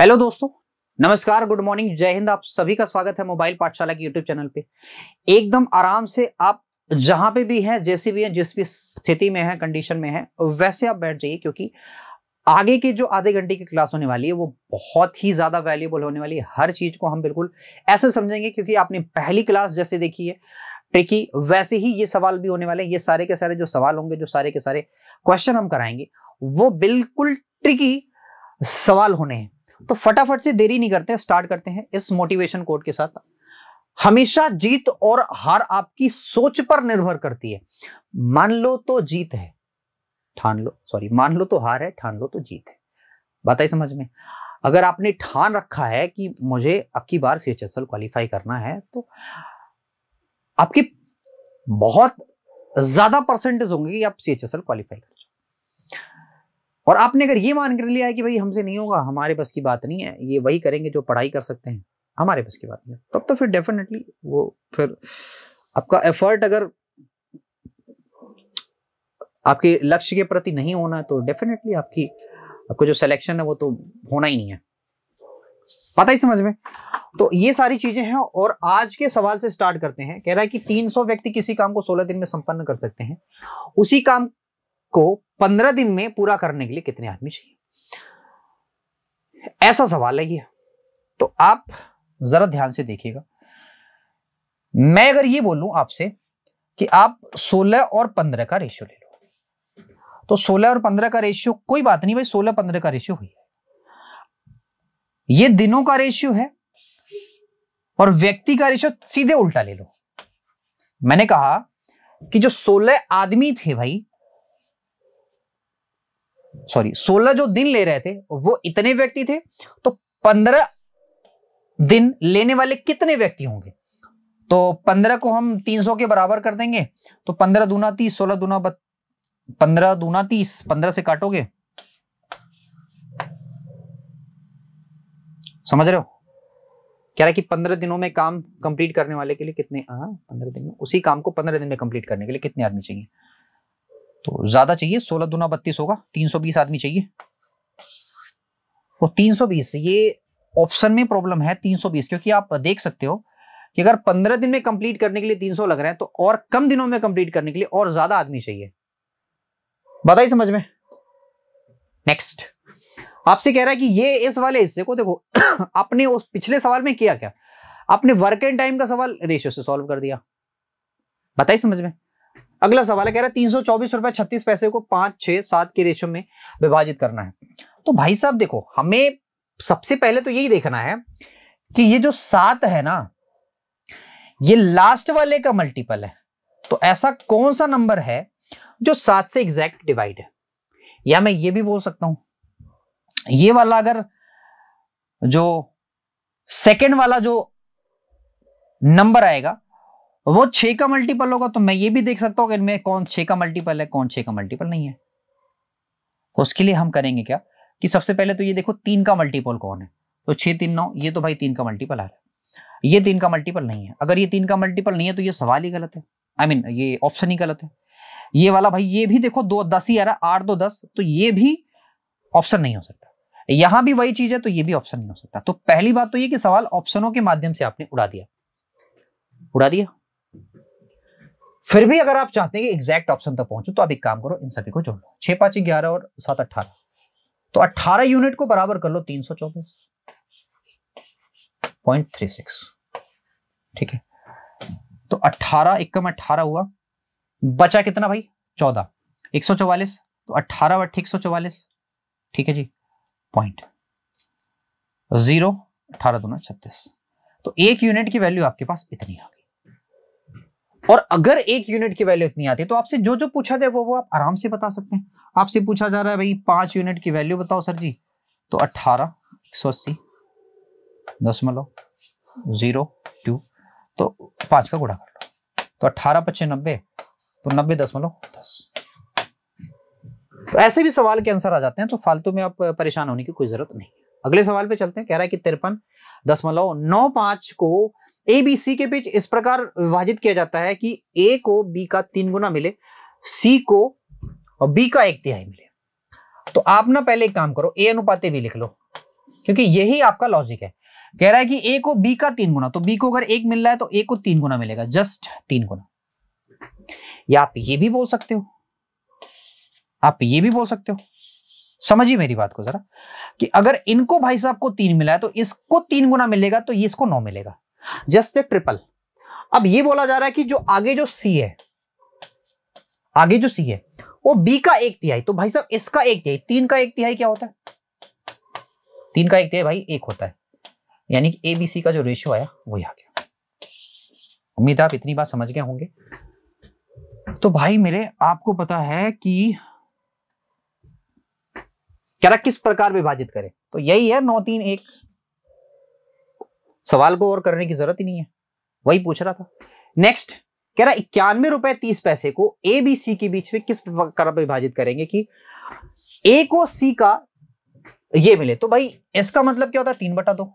Hello दोस्तों नमस्कार good morning जय हिंद आप सभी का स्वागत है मोबाइल पाठशाला के यूट्यूब चैनल पे एकदम आराम से आप जहां पे भी हैं जैसे भी हैं जिस भी स्थिति में हैं कंडीशन में हैं वैसे आप बैठ जाइए क्योंकि आगे की जो आधे घंटे की क्लास होने वाली है वो बहुत ही ज़्यादा वैल्यूबल होने वाली है हर चीज़ को हम बिल्कुल ऐसे समझेंगे क्योंकि आपने पहली क्लास जैसे देखी है ट्रिकी वैसे ही ये सवाल भी होने वाले हैं ये सारे के सारे जो सवाल होंगे जो सारे के सारे क्वेश्चन हम कराएंगे वो बिल्कुल ट्रिकी सवाल होने हैं तो फटाफट से देरी नहीं करते स्टार्ट करते हैं इस मोटिवेशन कोड के साथ हमेशा जीत और हार आपकी सोच पर निर्भर करती है मान लो तो जीत है ठान लो सॉरी मान लो तो हार है ठान लो तो जीत है बात आई समझ में अगर आपने ठान रखा है कि मुझे अब की बार सी क्वालिफाई करना है तो आपकी बहुत ज्यादा परसेंटेज होंगे कि आप सी क्वालिफाई कर और आपने अगर ये मान कर लिया है कि भाई हमसे नहीं होगा हमारे बस की बात नहीं है ये वही करेंगे जो पढ़ाई कर सकते हैं हमारे बस की बात नहीं है तब तो फिर डेफिनेटली वो फिर आपका एफर्ट अगर आपके लक्ष्य के प्रति नहीं होना तो डेफिनेटली आपकी आपको जो सिलेक्शन है वो तो होना ही नहीं है पता ही समझ में तो ये सारी चीजें हैं और आज के सवाल से स्टार्ट करते हैं कह रहा है कि 300 व्यक्ति किसी काम को 16 दिन में संपन्न कर सकते हैं उसी काम को पंद्रह दिन में पूरा करने के लिए कितने आदमी चाहिए ऐसा सवाल है ये तो आप जरा ध्यान से देखिएगा मैं अगर ये बोलूं आपसे कि आप 16 और 15 का रेशियो ले लो तो 16 और 15 का रेशियो कोई बात नहीं भाई 16 15 का रेशियो हुई है ये दिनों का रेशियो है और व्यक्ति का रेशियो सीधे उल्टा ले लो मैंने कहा कि जो 16 आदमी थे भाई सॉरी सोलह जो दिन ले रहे थे वो इतने व्यक्ति थे तो पंद्रह दिन लेने वाले कितने व्यक्ति होंगे तो पंद्रह को हम तीन सौ के बराबर कर देंगे तो पंद्रह दूना तीस सोलह दूना बत पंद्रह दूना तीस पंद्रह से काटोगे समझ रहे हो कह रहा है कि पंद्रह दिनों में काम कंप्लीट करने वाले के लिए कितने हाँ, पंद्रह दिन में उसी काम को पंद्रह दिन में कंप्लीट करने के लिए कितने आदमी चाहिए तो ज्यादा चाहिए सोलह दुना बत्तीस होगा तीन सौ बीस आदमी चाहिए तो तीन सौ बीस ये ऑप्शन में प्रॉब्लम है तीन सौ बीस क्योंकि आप देख सकते हो कि अगर पंद्रह दिन में कंप्लीट करने के लिए तीन सौ लग रहे हैं तो और कम दिनों में कंप्लीट करने के लिए और ज्यादा आदमी चाहिए बताइए समझ में नेक्स्ट आपसे कह रहा है कि ये इस वाले हिस्से को देखो आपने उस पिछले सवाल में किया क्या आपने वर्क एंड टाइम का सवाल रेशियो से सॉल्व कर दिया बताइए समझ में अगला सवाल है कह रहा है तीन सौ चौबीस रुपए छत्तीस पैसे को पांच छह सात के रेशो में विभाजित करना है तो भाई साहब देखो हमें सबसे पहले तो यही देखना है कि ये जो सात है ना ये लास्ट वाले का मल्टीपल है तो ऐसा कौन सा नंबर है जो सात से एग्जैक्ट डिवाइड है या मैं ये भी बोल सकता हूं ये वाला अगर जो सेकेंड वाला जो नंबर आएगा वो छे का मल्टीपल होगा तो मैं ये भी देख सकता हूँ इनमें कौन छे का मल्टीपल है कौन छे का मल्टीपल नहीं है उसके लिए हम करेंगे क्या कि सबसे पहले तो ये देखो तीन का मल्टीपल कौन है तो छह तीन नौ ये तो भाई तीन का मल्टीपल आ रहा है ये तीन का मल्टीपल नहीं है अगर ये तीन का मल्टीपल नहीं है तो ये सवाल ही गलत है आई I मीन mean, ये ऑप्शन ही गलत है ये वाला भाई ये भी देखो दो दस ही आ रहा है आठ दो दस तो ये भी ऑप्शन नहीं हो सकता यहां भी वही चीज है तो ये भी ऑप्शन नहीं हो सकता तो पहली बात तो ये कि सवाल ऑप्शनों के माध्यम से आपने उड़ा दिया उड़ा दिया फिर भी अगर आप चाहते हैं कि एग्जैक्ट ऑप्शन तक पहुंचो तो आप एक काम करो इन सभी को जोड़ लो छह पांच ग्यारह और सात अट्ठारह तो अट्ठारह यूनिट को बराबर कर लो तीन सौ चौबीस पॉइंट थ्री सिक्स ठीक है तो अट्ठारह इक्कम अट्ठारह हुआ बचा कितना भाई चौदह एक सौ चौवालीस तो अट्ठारह बट एक सौ चौवालीस ठीक है जी पॉइंट जीरो अठारह दोनों छत्तीस तो एक यूनिट की वैल्यू आपके पास इतनी आ गई और अगर एक यूनिट की वैल्यू इतनी आती है तो आपसे जो जो पूछा जाए वो वो आप आराम से बता सकते हैं आपसे पूछा जा रहा है भाई पांच यूनिट की वैल्यू बताओ सर जी तो अट्ठारह एक सौ अस्सी दशमलव जीरो टू तो पांच का गुणा कर लो तो अट्ठारह पच्चीस नब्बे तो नब्बे दशमलव दस तो ऐसे भी सवाल के आंसर आ जाते हैं तो फालतू में आप परेशान होने की कोई जरूरत नहीं अगले सवाल पे चलते हैं कह रहा है कि तिरपन दशमलव नौ पांच को ए बी सी के बीच इस प्रकार विभाजित किया जाता है कि ए को बी का तीन गुना मिले सी को बी का एक तिहाई मिले तो आप ना पहले एक काम करो ए अनुपात बी लिख लो क्योंकि यही आपका लॉजिक है कह रहा है कि ए को बी का तीन गुना तो बी को अगर एक मिल रहा है तो ए को तीन गुना मिलेगा जस्ट तीन गुना या आप ये भी बोल सकते हो आप ये भी बोल सकते हो समझिए मेरी बात को जरा कि अगर इनको भाई साहब को तीन मिला है तो इसको तीन गुना मिलेगा तो ये इसको नौ मिलेगा जस्ट ए ट्रिपल अब ये बोला जा रहा है कि जो आगे जो सी है आगे जो सी है वो बी का एक तिहाई तो भाई साहब इसका एक तिहाई तीन का एक तिहाई क्या होता है तीन का एक तिहाई भाई एक होता है यानी कि ए बी सी का जो रेशियो आया वही आ गया उम्मीद आप इतनी बात समझ गए होंगे तो भाई मेरे आपको पता है कि क्या किस प्रकार विभाजित करें तो यही है नौ तीन एक सवाल को और करने की जरूरत ही नहीं है वही पूछ रहा था नेक्स्ट कह रहा इक्यानवे रुपए तीस पैसे को ए बी सी के बीच में किस प्रकार विभाजित करेंगे कि ए को सी का ये मिले तो भाई इसका मतलब क्या होता है तीन बटा दो है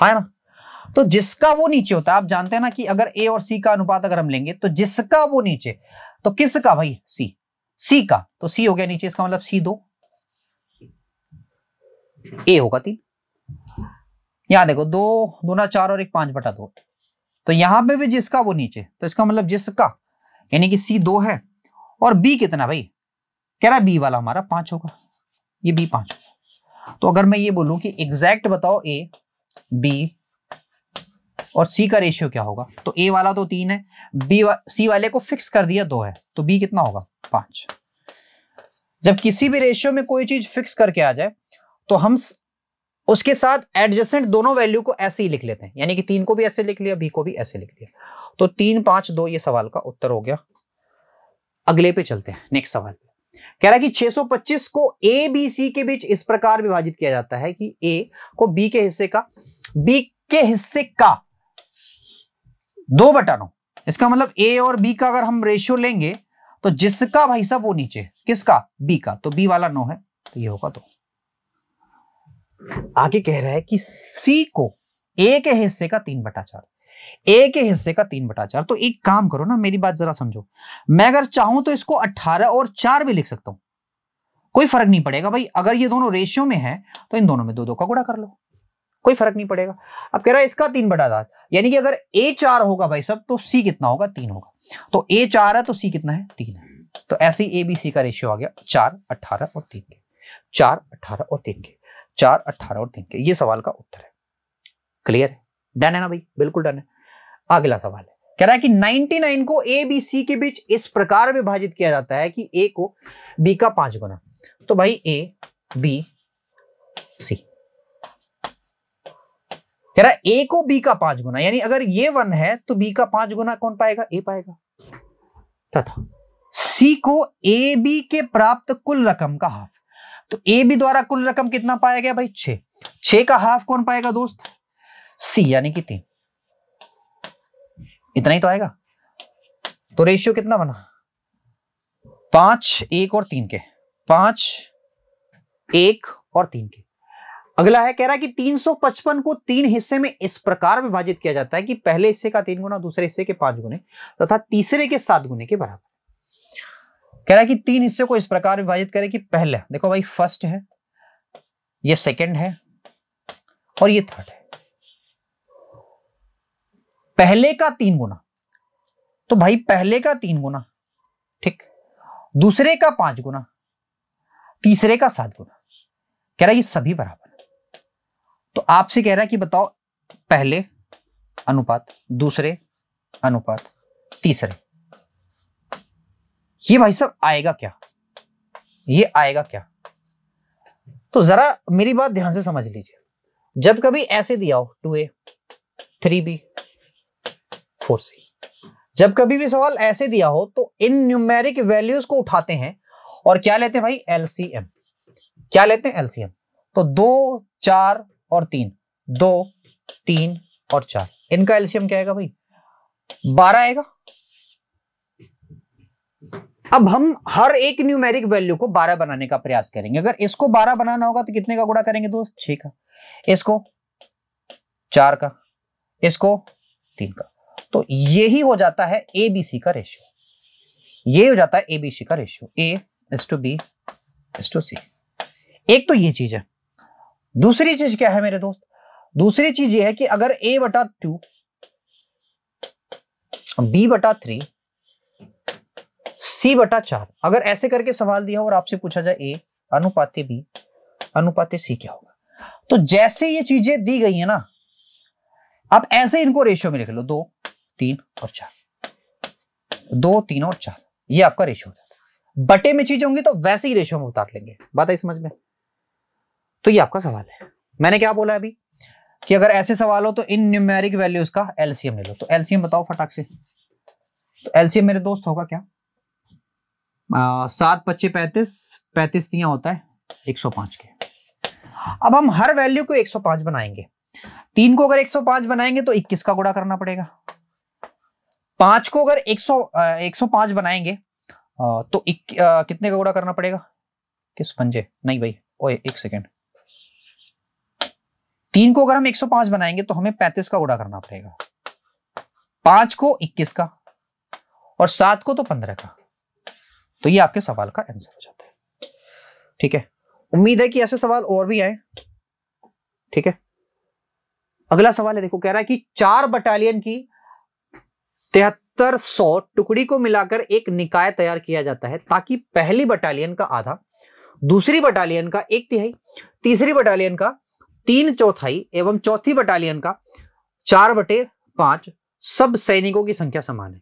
हाँ ना तो जिसका वो नीचे होता है आप जानते हैं ना कि अगर ए और सी का अनुपात अगर हम लेंगे तो जिसका वो नीचे तो किसका भाई सी सी का तो सी हो गया नीचे इसका मतलब सी दो ए होगा तीन यहां देखो दो दो ना चार और एक पांच बटा दो तो यहां पे भी जिसका वो नीचे तो इसका मतलब जिसका यानी कि सी दो है और बी कितना भाई कह रहा बी वाला हमारा पांच होगा ये बी पांच तो अगर मैं ये बोलूं कि एग्जैक्ट बताओ ए बी और सी का रेशियो क्या होगा तो ए वाला तो तीन है बी सी वाले को फिक्स कर दिया दो है तो बी कितना होगा पांच जब किसी भी रेशियो में कोई चीज फिक्स करके आ जाए तो हम उसके साथ एडजस्टेंट दोनों वैल्यू को ऐसे ही लिख लेते हैं यानी कि तीन को भी ऐसे लिख लिया बी को भी ऐसे लिख लिया तो तीन पांच दो ये सवाल का उत्तर हो गया अगले पे चलते हैं नेक्स्ट सवाल पे कह रहा है कि 625 को ए बी सी के बीच इस प्रकार विभाजित किया जाता है कि ए को बी के हिस्से का बी के हिस्से का दो बटा नौ इसका मतलब ए और बी का अगर हम रेशियो लेंगे तो जिसका भाई साहब वो नीचे किसका बी का तो बी वाला नौ है तो ये होगा दो तो। आगे कह रहा है कि सी को ए के हिस्से का तीन बटा चार ए के हिस्से का तीन बटा चार तो एक काम करो ना मेरी बात जरा समझो मैं अगर चाहूं तो इसको अट्ठारह और चार भी लिख सकता हूं कोई फर्क नहीं पड़ेगा भाई अगर ये दोनों रेशियो में है तो इन दोनों में दो दो का गुड़ा कर लो कोई फर्क नहीं पड़ेगा अब कह रहा है इसका तीन बटा चार यानी कि अगर ए चार होगा भाई सब तो सी कितना होगा तीन होगा तो ए चार है तो सी कितना है तीन है तो ऐसे ही ए बी सी का रेशियो आ गया चार अट्ठारह और तीन के चार अट्ठारह और तीन के चार अट्ठारह और तीन के ये सवाल का उत्तर है क्लियर है डन है ना भाई बिल्कुल डन है अगला सवाल है कह रहा है कि 99 को ए बी सी के बीच इस प्रकार विभाजित किया जाता है कि ए को बी का पांच गुना तो भाई ए बी सी कह रहा है ए को बी का पांच गुना यानी अगर ये वन है तो बी का पांच गुना कौन पाएगा ए पाएगा तथा सी को ए बी के प्राप्त कुल रकम का हाफ तो ए बी द्वारा कुल रकम कितना पाया गया भाई छ छ का हाफ कौन पाएगा दोस्त सी यानी कि तीन इतना ही तो आएगा तो रेशियो कितना बना पांच एक और तीन के पांच एक और तीन के अगला है कह रहा है कि 355 को तीन हिस्से में इस प्रकार विभाजित किया जाता है कि पहले हिस्से का तीन गुना दूसरे हिस्से के पांच गुने तथा तीसरे के सात गुने के बराबर कह रहा है कि तीन हिस्से को इस प्रकार विभाजित करें कि पहले देखो भाई फर्स्ट है ये सेकंड है और ये थर्ड है पहले का तीन गुना तो भाई पहले का तीन गुना ठीक दूसरे का पांच गुना तीसरे का सात गुना कह रहा है ये सभी बराबर तो आपसे कह रहा है कि बताओ पहले अनुपात दूसरे अनुपात तीसरे ये भाई साहब आएगा क्या ये आएगा क्या तो जरा मेरी बात ध्यान से समझ लीजिए जब कभी ऐसे दिया हो two A three B four C जब कभी भी सवाल ऐसे दिया हो तो इन न्यूमेरिक वैल्यूज को उठाते हैं और क्या लेते हैं भाई एलसीएम क्या लेते हैं एलसीएम तो दो चार और तीन दो तीन और चार इनका एलसीएम क्या आएगा भाई बारह आएगा अब हम हर एक न्यूमेरिक वैल्यू को 12 बनाने का प्रयास करेंगे अगर इसको 12 बनाना होगा तो कितने का गुणा करेंगे दोस्त छ का इसको चार का इसको तीन का तो यही हो जाता है ए बी सी का रेशियो ये हो जाता है ए बी सी का ratio A is to B is to C एक तो ये चीज है दूसरी चीज क्या है मेरे दोस्त दूसरी चीज ये है कि अगर ए बटा टू बी बटा थ्री सी बटा चार अगर ऐसे करके सवाल दिया और आपसे पूछा जाए ए अनुपाते बी अनुपाते सी क्या होगा तो जैसे ये चीजें दी गई है ना आप ऐसे इनको रेशियो में लिख लो दो तीन और चार दो तीन और चार ये आपका रेशियो हो जाता है बटे में चीजें होंगी तो वैसे ही रेशियो में उतार लेंगे बात आई समझ में तो ये आपका सवाल है मैंने क्या बोला अभी कि अगर ऐसे सवाल हो तो इन न्यूमेरिक वैल्यूज का एलसीएम ले लो तो एलसीएम बताओ फटाक से तो एलसीएम मेरे दोस्त होगा क्या सात पच्चीस पैंतीस पैंतीस तीन होता है एक सौ पांच के अब हम हर वैल्यू को एक सौ पांच बनाएंगे तीन को अगर एक सौ पांच बनाएंगे तो इक्कीस का गुड़ा करना पड़ेगा पांच को अगर एक सौ एक सौ पांच बनाएंगे तो इक, आ, कितने का गुड़ा करना पड़ेगा किस पंजे नहीं भाई ओए एक सेकेंड तीन को अगर हम एक सौ पांच बनाएंगे तो हमें पैंतीस का गुड़ा करना पड़ेगा पांच को इक्कीस का और सात को तो पंद्रह का तो ये आपके सवाल का आंसर हो जाता है ठीक है उम्मीद है कि ऐसे सवाल और भी आए ठीक है अगला सवाल है देखो कह रहा है कि चार बटालियन की तिहत्तर सौ टुकड़ी को मिलाकर एक निकाय तैयार किया जाता है ताकि पहली बटालियन का आधा दूसरी बटालियन का एक तिहाई तीसरी बटालियन का तीन चौथाई एवं चौथी बटालियन का चार बटे पांच सब सैनिकों की संख्या समान है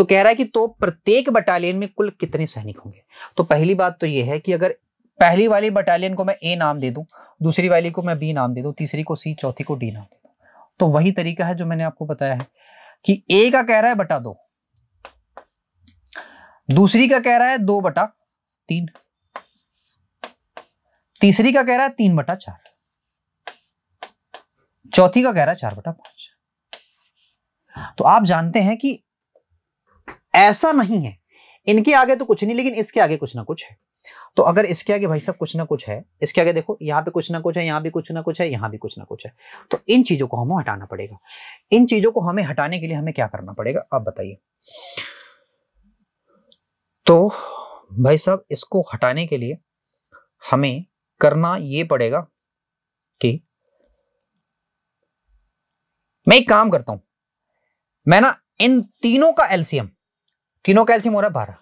तो कह रहा है कि तो प्रत्येक बटालियन में कुल कितने सैनिक होंगे तो पहली बात तो यह है कि अगर पहली वाली बटालियन को मैं ए नाम दे दूं दूसरी वाली को मैं बी नाम दे दूं तीसरी को सी चौथी को डी नाम दे दूं तो वही तरीका है जो मैंने आपको बताया है कि ए का कह रहा है बटा दो दूसरी का कह रहा है दो बटा तीन तीसरी का कह रहा है तीन बटा चार चौथी का कह रहा है चार बटा पांच तो आप जानते हैं कि ऐसा नहीं है इनके आगे तो कुछ नहीं लेकिन इसके आगे कुछ ना कुछ है तो अगर इसके आगे भाई साहब कुछ ना कुछ है इसके आगे देखो यहाँ पे कुछ ना कुछ है यहाँ भी कुछ ना कुछ है यहाँ भी कुछ ना कुछ है तो इन चीजों को हमें हटाना पड़ेगा इन चीजों को हमें हटाने के लिए हमें क्या करना पड़ेगा आप बताइए तो भाई साहब इसको हटाने के लिए हमें करना ये पड़ेगा कि मैं एक काम करता हूं मैं ना इन तीनों का एलसीएम तीनों कैल्सियम हो रहा है बारह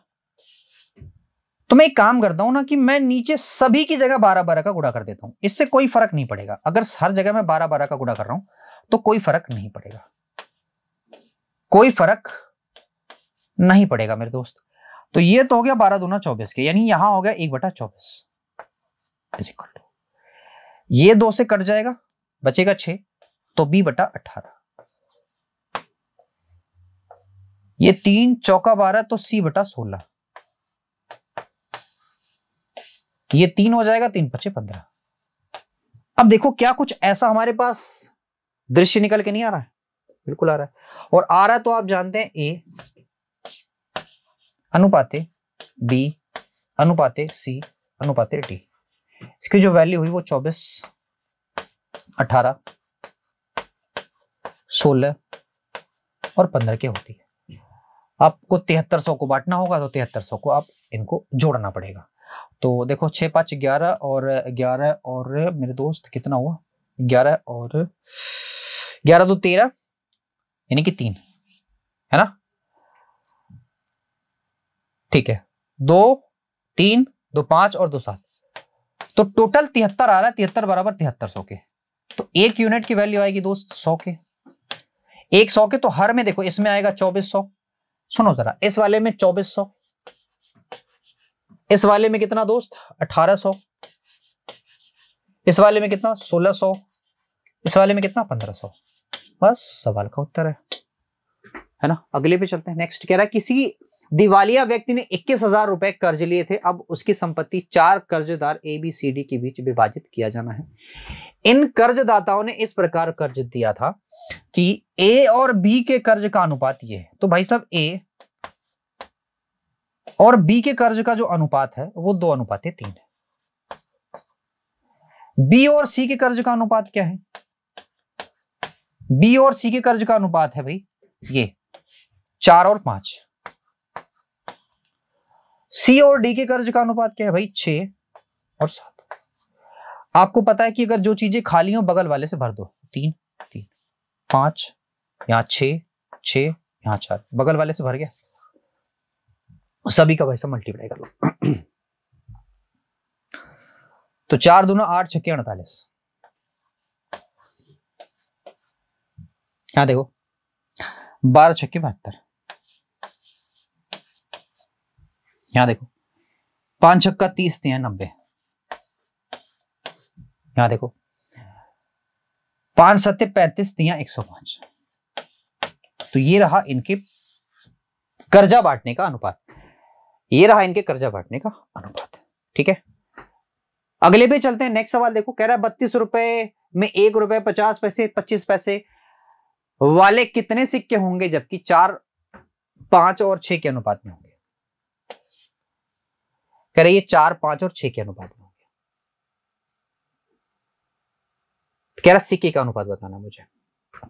तो मैं एक काम करता हूं ना कि मैं नीचे सभी की जगह बारह बारह का गुड़ा कर देता हूं इससे कोई फर्क नहीं पड़ेगा अगर हर जगह मैं बारह बारह का गुड़ा कर रहा हूं तो कोई फर्क नहीं पड़ेगा कोई फर्क नहीं पड़ेगा मेरे दोस्त तो ये तो हो गया बारह दोना चौबीस के यानी यहां हो गया एक बटा चौबीस ये दो से कट जाएगा बचेगा छे तो बी बटा अठारह ये तीन चौका बारह तो सी बटा सोलह ये तीन हो जाएगा तीन पच्चे पंद्रह अब देखो क्या कुछ ऐसा हमारे पास दृश्य निकल के नहीं आ रहा है बिल्कुल आ रहा है और आ रहा है तो आप जानते हैं ए अनुपाते बी अनुपाते सी अनुपाते टी इसकी जो वैल्यू हुई वो चौबीस अठारह सोलह और पंद्रह के होती है आपको तिहत्तर सौ को बांटना होगा तो तिहत्तर सौ को आप इनको जोड़ना पड़ेगा तो देखो छः पाँच ग्यारह और ग्यारह और मेरे दोस्त कितना हुआ ग्यारह और ग्यारह दो तेरह यानी कि तीन है ना ठीक है दो तीन दो पांच और दो सात तो टोटल तिहत्तर आ रहा है तिहत्तर बराबर तिहत्तर सौ के तो एक यूनिट की वैल्यू आएगी दोस्त सौ के एक सौ के तो हर में देखो इसमें आएगा चौबीस सौ सुनो जरा इस वाले में चौबीस सौ इस वाले में कितना दोस्त अठारह सौ इस वाले में कितना सोलह सौ इस वाले में कितना पंद्रह सौ बस सवाल का उत्तर है है ना अगले पे चलते हैं नेक्स्ट कह रहा है किसी दिवालिया व्यक्ति ने इक्कीस हजार रुपए कर्ज लिए थे अब उसकी संपत्ति चार कर्जदार ए बी सी डी के बीच विभाजित किया जाना है इन कर्जदाताओं ने इस प्रकार कर्ज दिया था कि ए और बी के कर्ज का अनुपात ये है तो भाई साहब ए और बी के कर्ज का जो अनुपात है वो दो अनुपात है तीन है बी और सी के कर्ज का अनुपात क्या है बी और सी के कर्ज का अनुपात है भाई ये चार और पांच सी और डी के कर्ज का अनुपात क्या है भाई छ और सात आपको पता है कि अगर जो चीजें खाली हो बगल वाले से भर दो तीन तीन पांच यहाँ छ छ यहाँ चार बगल वाले से भर गया सभी का वैसा मल्टीप्लाई कर लो तो चार दोनों आठ छक्के अड़तालीस यहां देखो बारह छक्के बहत्तर यहां देखो पांच छक्का तीस तीन नब्बे यहां देखो पांच सत्य पैंतीस दिया एक सौ पांच तो ये रहा इनके कर्जा बांटने का अनुपात ये रहा इनके कर्जा बांटने का अनुपात ठीक है अगले पे चलते हैं नेक्स्ट सवाल देखो कह रहा है बत्तीस रुपए में एक रुपए पचास पैसे पच्चीस पैसे वाले कितने सिक्के होंगे जबकि चार पांच और छह के अनुपात में होंगे कह रहे ये चार पांच और छह के अनुपात में कह रहा सिक्के का अनुपात बताना मुझे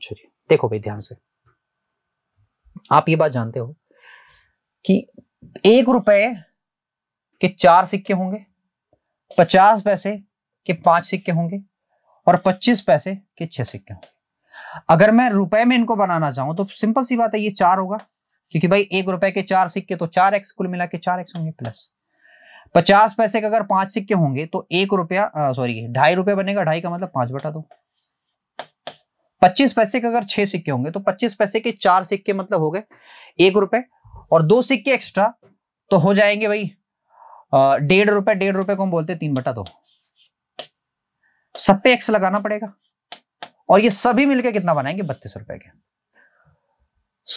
चलिए देखो भाई ध्यान से आप ये बात जानते हो कि एक रुपए के चार सिक्के होंगे पचास पैसे के पांच सिक्के होंगे और पच्चीस पैसे के छह सिक्के होंगे अगर मैं रुपए में इनको बनाना चाहूं तो सिंपल सी बात है ये चार होगा क्योंकि भाई एक रुपए के चार सिक्के तो चार एक्स कुल मिला के चार एक्स होंगे प्लस पचास पैसे के अगर पांच सिक्के होंगे तो एक रुपया सॉरी ढाई रुपया बनेगा ढाई का मतलब पांच बटा दो पच्चीस पैसे के अगर छह सिक्के होंगे तो पच्चीस पैसे के चार सिक्के मतलब हो गए एक रुपए और दो सिक्के एक्स्ट्रा तो हो जाएंगे भाई डेढ़ रुपए डेढ़ रुपए को हम बोलते हैं तीन बटा दो सब पे एक्स लगाना पड़ेगा और ये सभी मिलकर कितना बनाएंगे बत्तीस रुपए के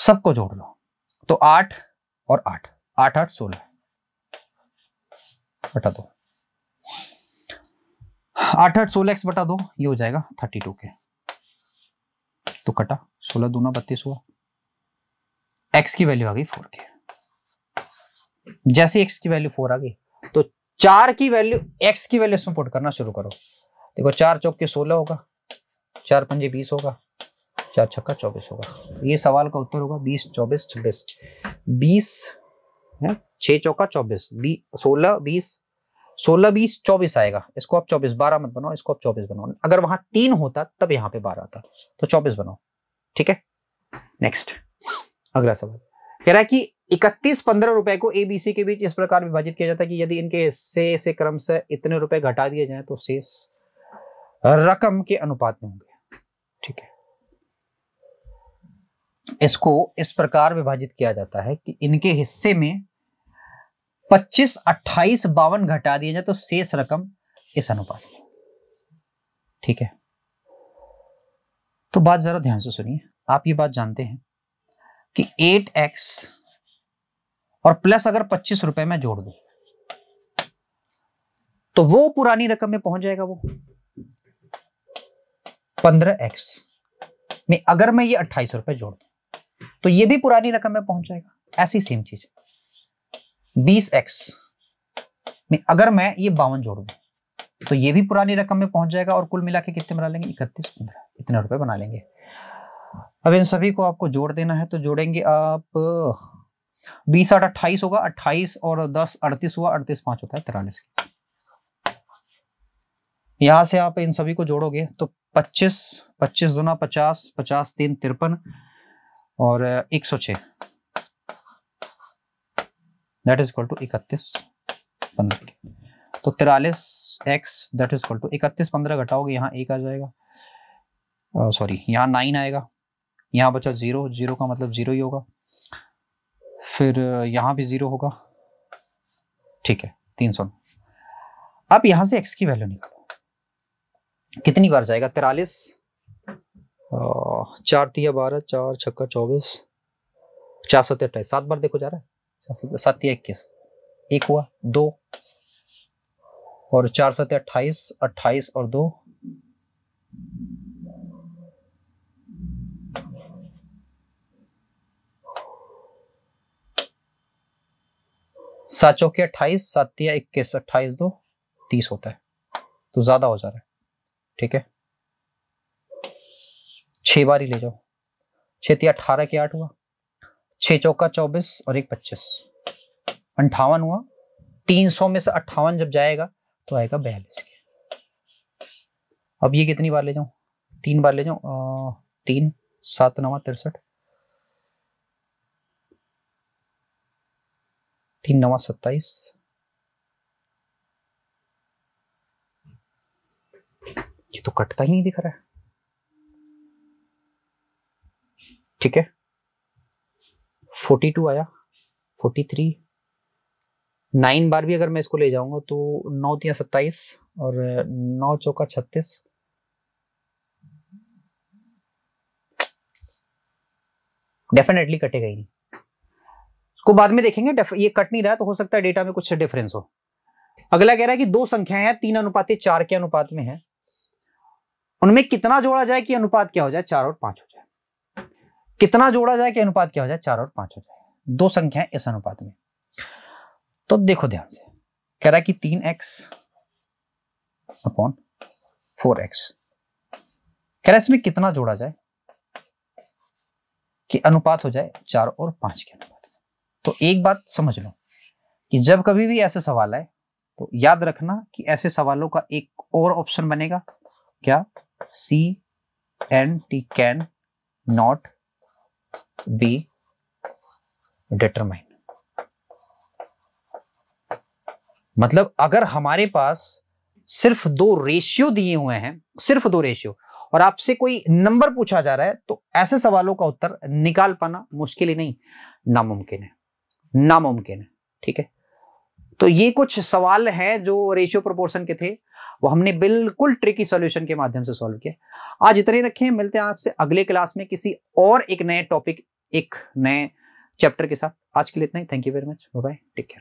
सबको जोड़ लो तो आठ और आठ आठ आठ सोलह बटा दो आठ आठ सोलह एक्स बटा दो ये हो जाएगा थर्टी टू के तो कटा सोलह दूना बत्तीस हुआ एक्स की वैल्यू आ गई फोर के जैसे एक्स की वैल्यू फोर आ गई तो चार की वैल्यू एक्स की वैल्यू इसमें पुट करना शुरू करो देखो चार चौक के सोलह होगा चार पंजे बीस होगा चार छक्का चौबीस होगा ये सवाल का उत्तर होगा बीस चौबीस छब्बीस बीस है छः चौका चौबीस बी सोलह बीस सोलह बीस चौबीस आएगा इसको आप चौबीस बारह मत बनाओ इसको आप चौबीस बनाओ अगर वहां तीन होता तब यहाँ पे बारह आता तो चौबीस बनाओ ठीक है नेक्स्ट अगला सवाल कह रहा है कि इकतीस पंद्रह रुपए को एबीसी के बीच इस प्रकार विभाजित किया जाता है कि यदि इनके से, से क्रम से इतने रुपए घटा दिए जाए तो शेष रकम के अनुपात में होंगे ठीक है इसको इस प्रकार विभाजित किया जाता है कि इनके हिस्से में पच्चीस अट्ठाईस बावन घटा दिया जाए तो शेष रकम इस अनुपात ठीक है तो बात जरा ध्यान से सुनिए आप ये बात जानते हैं कि एट एक्स और प्लस अगर पच्चीस रुपए में जोड़ दू तो वो पुरानी रकम में पहुंच जाएगा वो पंद्रह एक्स में अगर मैं ये अट्ठाईस रुपए जोड़ दू तो ये भी पुरानी रकम में पहुंच जाएगा ऐसी सेम चीज बीस एक्स नहीं अगर मैं ये बावन जोड़ तो ये भी पुरानी रकम में पहुंच जाएगा और कुल मिला के कितने बना लेंगे इकतीस पंद्रह इतने रुपए बना लेंगे अब इन सभी को आपको जोड़ देना है तो जोड़ेंगे आप बीस आठ अट्ठाईस होगा अट्ठाईस और दस अड़तीस हुआ अड़तीस पांच होता है तिरालीस यहां से आप इन सभी को जोड़ोगे तो पच्चीस पच्चीस दुना पचास पचास तीन तिरपन और एक सौ छह दैट इज इक्वल टू इकतीस पंद्रह तो तिरालीस X that is equal to इकतीस पंद्रह घटाओगे यहाँ एक आ जाएगा सॉरी uh, यहाँ नाइन आएगा यहाँ बचा जीरो जीरो का मतलब जीरो ही होगा फिर यहाँ भी जीरो होगा ठीक है तीन सौ अब यहाँ से एक्स की वैल्यू निकालो कितनी बार जाएगा तिरालीस चार तिया बारह चार छक्का चौबीस चार सत्य अट्ठाईस सात बार देखो जा रहा है मतलब सत्य इक्कीस एक हुआ दो और चार सत्य अट्ठाईस अट्ठाईस और दो सात चौके अट्ठाईस सात इक्कीस अट्ठाईस दो तीस होता है तो ज्यादा हो जा रहा है ठीक है छह बार ही ले जाओ छह अठारह के आठ हुआ छः चौका चौबीस और एक पच्चीस अंठावन हुआ तीन सौ में से अट्ठावन जब जाएगा तो आएगा बयालीस अब ये कितनी बार ले जाऊं तीन बार ले जाऊं तीन सात नवा तिरसठ तीन नवा सत्ताईस ये तो कटता ही नहीं दिख रहा है ठीक है फोर्टी टू आया फोर्टी थ्री नाइन बार भी अगर मैं इसको ले जाऊंगा तो नौ दिया सत्ताईस और नौ चौका छत्तीस डेफिनेटली कटेगा ही नहीं इसको बाद में देखेंगे ये कट नहीं रहा तो हो सकता है डेटा में कुछ डिफरेंस हो अगला कह रहा है कि दो संख्याएं हैं तीन अनुपात चार के अनुपात में है उनमें कितना जोड़ा जाए कि अनुपात क्या हो जाए चार और पांच हो कितना जोड़ा जाए कि अनुपात क्या हो जाए चार और पांच हो जाए दो संख्या इस अनुपात में तो देखो ध्यान से कह रहा है कि तीन एक्स अपॉन फोर एक्स कह रहा है इसमें कितना जोड़ा जाए कि अनुपात हो जाए चार और पांच के अनुपात तो एक बात समझ लो कि जब कभी भी ऐसे सवाल आए तो याद रखना कि ऐसे सवालों का एक और ऑप्शन बनेगा क्या C N T can not be determined. मतलब अगर हमारे पास सिर्फ दो रेशियो दिए हुए हैं सिर्फ दो रेशियो और आपसे कोई नंबर पूछा जा रहा है तो ऐसे सवालों का उत्तर निकाल पाना मुश्किल ही नहीं नामुमकिन है नामुमकिन है ठीक है तो ये कुछ सवाल हैं जो रेशियो प्रोपोर्शन के थे वो हमने बिल्कुल ट्रिकी सॉल्यूशन के माध्यम से सॉल्व किया आज इतने रखे हैं मिलते हैं आपसे अगले क्लास में किसी और एक नए टॉपिक एक नए चैप्टर के साथ आज के लिए इतना ही thank you very much bye take care